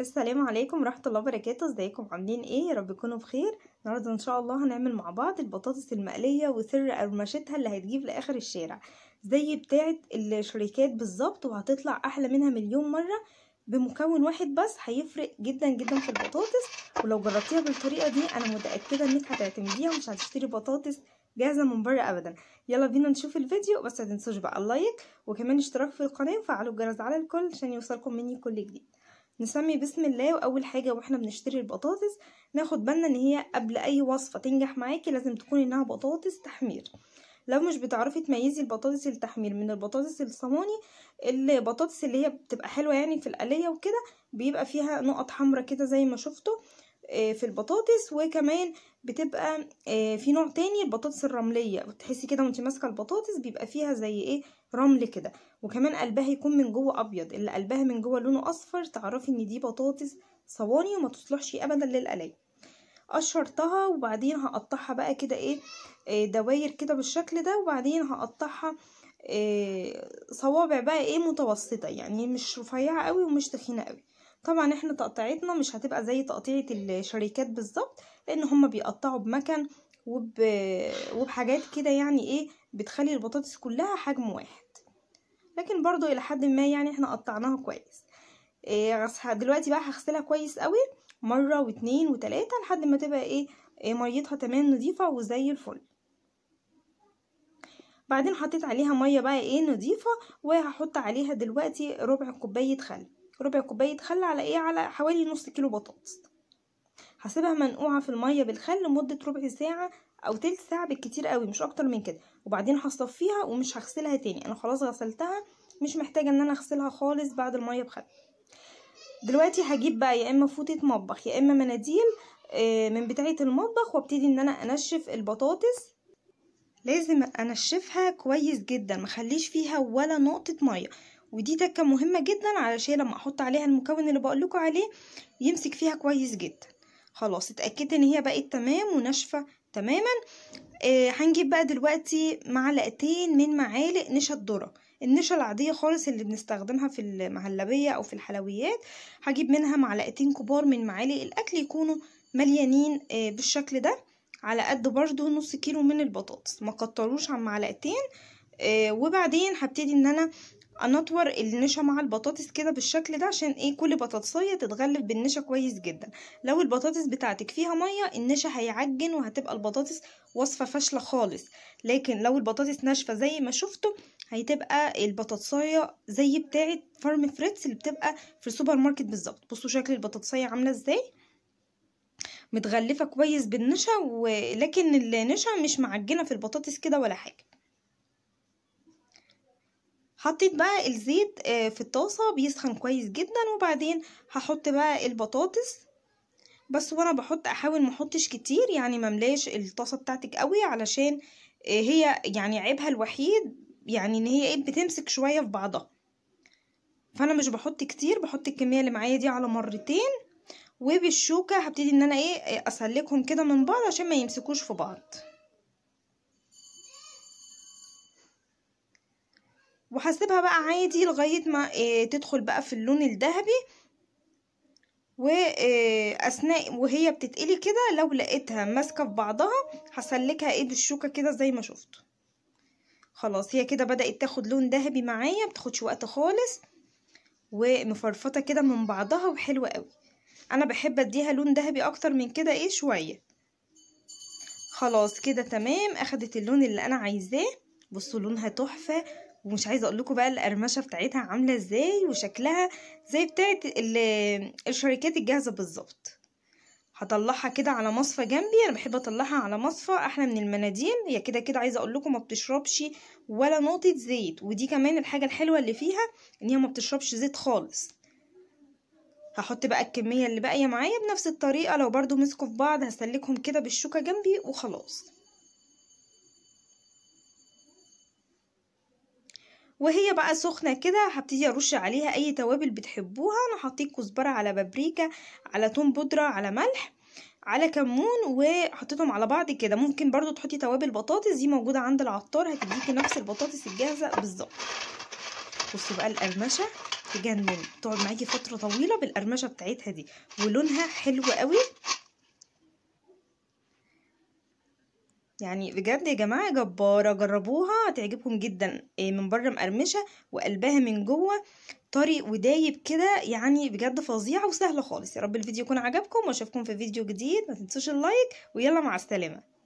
السلام عليكم ورحمه الله وبركاته ازيكم عاملين ايه يا رب تكونوا بخير النهارده ان شاء الله هنعمل مع بعض البطاطس المقليه وسر قرمشتها اللي هتجيب لاخر الشارع زي بتاعه الشركات بالظبط وهتطلع احلى منها مليون مره بمكون واحد بس هيفرق جدا جدا في البطاطس ولو جربتيها بالطريقه دي انا متاكده انك هتعتمديها ومش هتشتري بطاطس جاهزه من بره ابدا يلا بينا نشوف الفيديو بس ما تنسوش بقى اللايك وكمان اشتراك في القناه وفعلوا الجرس على الكل عشان يوصلكم مني كل جديد نسمي بسم الله واول حاجه واحنا بنشتري البطاطس ناخد بالنا ان هي قبل اي وصفه تنجح معاكي لازم تكون انها بطاطس تحمير لو مش بتعرفي تميزي البطاطس التحمير من البطاطس الصواني البطاطس اللي هي بتبقى حلوه يعني في القليه وكده بيبقى فيها نقط حمراء كده زي ما شفتوا آه، في البطاطس وكمان بتبقى آه، في نوع تاني البطاطس الرمليه بتحسي كده وانت ماسكه البطاطس بيبقى فيها زي ايه رمل كده وكمان قلبها يكون من جوه ابيض اللي قلبها من جوه لونه اصفر تعرفي ان دي بطاطس صواني وما تصلحش ابدا للقلايه قشرتها وبعدين هقطعها بقى كده ايه آه، دواير كده بالشكل ده وبعدين هقطعها صوابع بقى ايه متوسطه يعني مش رفيعه قوي ومش تخينه قوي طبعا احنا تقطيعتنا مش هتبقى زي تقطيعة الشركات بالظبط لان هما بيقطعوا بمكن وب... وبحاجات كده يعني ايه بتخلي البطاطس كلها حجم واحد لكن برضو الى حد ما يعني احنا قطعناها كويس إيه دلوقتي بقى هغسلها كويس قوي مرة واتنين وتلاتة لحد ما تبقى ايه, إيه ميتها تمام نضيفة وزي الفل بعدين حطيت عليها مية بقى ايه نضيفة وهحط عليها دلوقتي ربع كوباية خل ربع كوباية خل على ايه على حوالي نص كيلو بطاطس هسيبها منقوعة في المية بالخل لمدة ربع ساعة او تلت ساعة بالكتير قوي مش اكتر من كده وبعدين هصفيها ومش هغسلها تاني انا خلاص غسلتها مش محتاجة ان انا اغسلها خالص بعد المية بخل دلوقتي هجيب بقى يا اما فوطة مطبخ يا اما مناديل آه، من بتاعة المطبخ وابتدي ان انا انشف البطاطس لازم انشفها كويس جدا مخليش فيها ولا نقطة مية ودي تكه مهمه جدا علشان لما احط عليها المكون اللي بقولكوا عليه يمسك فيها كويس جدا خلاص اتاكدت ان هي بقت تمام وناشفه تماما آه هنجيب بقى دلوقتي معلقتين من معالق نشا الذره النشا العاديه خالص اللي بنستخدمها في المهلبيه او في الحلويات هجيب منها معلقتين كبار من معالق الاكل يكونوا مليانين آه بالشكل ده على قد برضو نص كيلو من البطاطس ما عن معلقتين آه وبعدين هبتدي ان انا انطور النشا مع البطاطس كده بالشكل ده عشان ايه كل بطاطسيه تتغلف بالنشا كويس جدا لو البطاطس بتاعتك فيها ميه النشا هيعجن وهتبقى البطاطس وصفه فاشله خالص لكن لو البطاطس ناشفه زي ما شفتوا هتبقى البطاطسيه زي بتاعه فارم فريتس اللي بتبقى في السوبر ماركت بالظبط بصوا شكل البطاطسيه عامله ازاي متغلفه كويس بالنشا ولكن النشا مش معجنه في البطاطس كده ولا حاجه حطيت بقى الزيت آه، في الطاسة بيسخن كويس جدا وبعدين هحط بقى البطاطس بس وانا بحط احاول محطش كتير يعني مملاش الطاسة بتاعتك قوي علشان آه، هي يعني عيبها الوحيد يعني ان هي ايه بتمسك شوية في بعضها فانا مش بحط كتير بحط الكمية اللي معايا دي على مرتين وبالشوكة هبتدي ان انا ايه اسلكهم كده من بعض عشان ما يمسكوش في بعض وهسيبها بقى عادي لغايه ما آه، تدخل بقى في اللون الذهبي واثناء آه، وهي بتتقلي كده لو لقيتها ماسكه في بعضها هسلكها ايد الشوكه كده زي ما شفت خلاص هي كده بدات تاخد لون ذهبي معايا بتاخدش وقت خالص ومفرفطه كده من بعضها وحلوه قوي انا بحب اديها لون ذهبي اكتر من كده ايه شويه خلاص كده تمام اخدت اللون اللي انا عايزاه بصوا لونها تحفه ومش عايزه اقول لكم بقى القرمشه بتاعتها عامله ازاي وشكلها زي بتاعه الشركات الجاهزه بالظبط هطلعها كده على مصفى جنبي انا بحب اطلعها على مصفى احلى من المناديل هي كده كده عايزه اقول لكم ما بتشربش ولا نقطه زيت ودي كمان الحاجه الحلوه اللي فيها ان هي ما بتشربش زيت خالص هحط بقى الكميه اللي باقيه معايا بنفس الطريقه لو برضو مسكوا في بعض هسلكهم كده بالشوكه جنبي وخلاص وهي بقى سخنة كده هبتدي ارش عليها اي توابل بتحبوها انا حطيت كزبرة على بابريكا على توم بودرة على ملح على كمون وحطيتهم على بعض كده ممكن برضو تحطي توابل بطاطس دي موجودة عند العطار هتديكي نفس البطاطس الجاهزة بالظبط بصوا بقى القرمشة تجنن تقعد معاكي فترة طويلة بالقرمشة بتاعتها دي ولونها حلو قوي يعني بجد يا جماعة جبارة جربوها هتعجبكم جدا آه، من بره مقرمشة وقلبها من جوه طري ودايب كده يعني بجد فظيعة وسهلة خالص يا رب الفيديو يكون عجبكم واشوفكم في فيديو جديد ما تنسوش اللايك ويلا مع السلامة